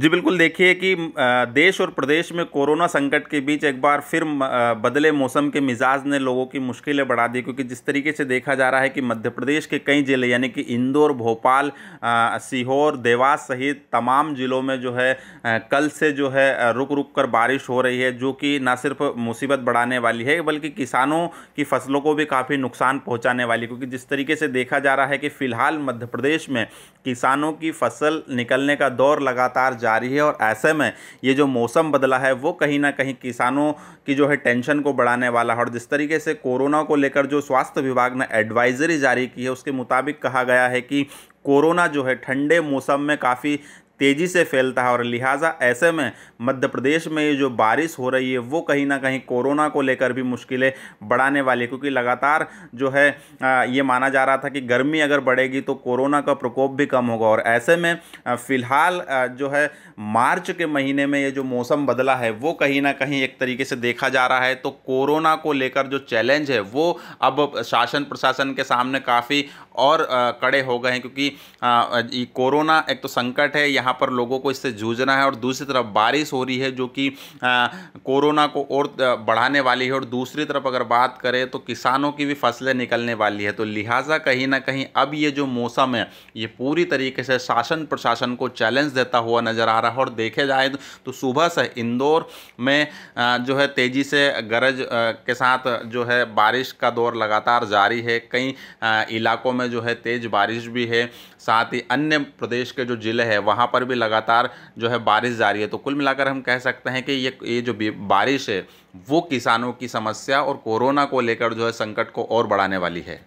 जी बिल्कुल देखिए कि देश और प्रदेश में कोरोना संकट के बीच एक बार फिर बदले मौसम के मिजाज ने लोगों की मुश्किलें बढ़ा दी क्योंकि जिस तरीके से देखा जा रहा है कि मध्य प्रदेश के कई ज़िले यानी कि इंदौर भोपाल सीहोर देवास सहित तमाम ज़िलों में जो है कल से जो है रुक रुक कर बारिश हो रही है जो कि ना सिर्फ मुसीबत बढ़ाने वाली है बल्कि किसानों की फसलों को भी काफ़ी नुकसान पहुँचाने वाली क्योंकि जिस तरीके से देखा जा रहा है कि फ़िलहाल मध्य प्रदेश में किसानों की फसल निकलने का दौर लगातार जारी जारी है और ऐसे में ये जो मौसम बदला है वो कहीं ना कहीं किसानों की जो है टेंशन को बढ़ाने वाला है और जिस तरीके से कोरोना को लेकर जो स्वास्थ्य विभाग ने एडवाइजरी जारी की है उसके मुताबिक कहा गया है कि कोरोना जो है ठंडे मौसम में काफ़ी तेज़ी से फैलता है और लिहाजा ऐसे में मध्य प्रदेश में ये जो बारिश हो रही है वो कहीं ना कहीं कोरोना को लेकर भी मुश्किलें बढ़ाने वाली क्योंकि लगातार जो है ये माना जा रहा था कि गर्मी अगर बढ़ेगी तो कोरोना का प्रकोप भी कम होगा और ऐसे में फ़िलहाल जो है मार्च के महीने में ये जो मौसम बदला है वो कहीं ना कहीं एक तरीके से देखा जा रहा है तो कोरोना को लेकर जो चैलेंज है वो अब शासन प्रशासन के सामने काफ़ी और कड़े हो गए हैं क्योंकि कोरोना एक तो संकट है यहाँ यहाँ पर लोगों को इससे जूझना है और दूसरी तरफ बारिश हो रही है जो कि कोरोना को और बढ़ाने वाली है और दूसरी तरफ अगर बात करें तो किसानों की भी फसलें निकलने वाली है तो लिहाजा कहीं ना कहीं अब ये जो मौसम है ये पूरी तरीके से शासन प्रशासन को चैलेंज देता हुआ नज़र आ रहा है और देखे जाए तो सुबह से इंदौर में जो है तेज़ी से गरज के साथ जो है बारिश का दौर लगातार जारी है कई इलाकों में जो है तेज़ बारिश भी है साथ ही अन्य प्रदेश के जो ज़िले हैं वहाँ पर पर भी लगातार जो है बारिश जारी है तो कुल मिलाकर हम कह सकते हैं कि ये ये जो बारिश है वो किसानों की समस्या और कोरोना को लेकर जो है संकट को और बढ़ाने वाली है